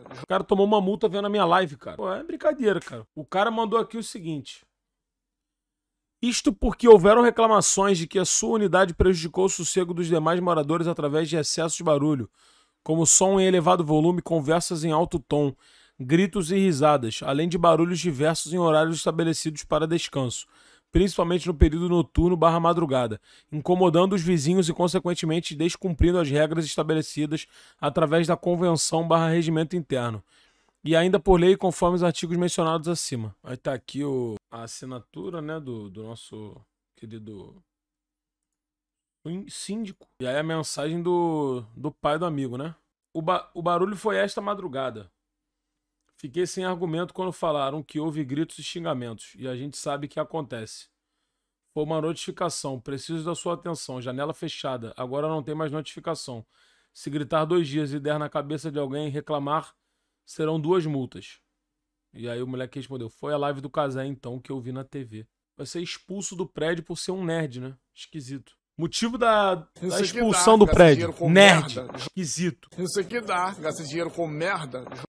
cara. O cara tomou uma multa vendo a minha live, cara. Pô, é brincadeira, cara. O cara mandou aqui o seguinte. Isto porque houveram reclamações de que a sua unidade prejudicou o sossego dos demais moradores através de excesso de barulho, como som em elevado volume, conversas em alto tom, gritos e risadas, além de barulhos diversos em horários estabelecidos para descanso principalmente no período noturno barra madrugada, incomodando os vizinhos e, consequentemente, descumprindo as regras estabelecidas através da convenção barra regimento interno. E ainda por lei, conforme os artigos mencionados acima. Aí tá aqui o, a assinatura, né, do, do nosso querido síndico. E aí a mensagem do, do pai do amigo, né? O, ba o barulho foi esta madrugada. Fiquei sem argumento quando falaram que houve gritos e xingamentos, e a gente sabe que acontece. Foi uma notificação, preciso da sua atenção, janela fechada, agora não tem mais notificação. Se gritar dois dias e der na cabeça de alguém e reclamar, serão duas multas. E aí o moleque respondeu: Foi a live do Casé então que eu vi na TV. Vai ser expulso do prédio por ser um nerd, né? Esquisito. Motivo da, da expulsão dá, do prédio. Nerd. Merda. Esquisito. Isso aqui dá. Gasta dinheiro com merda.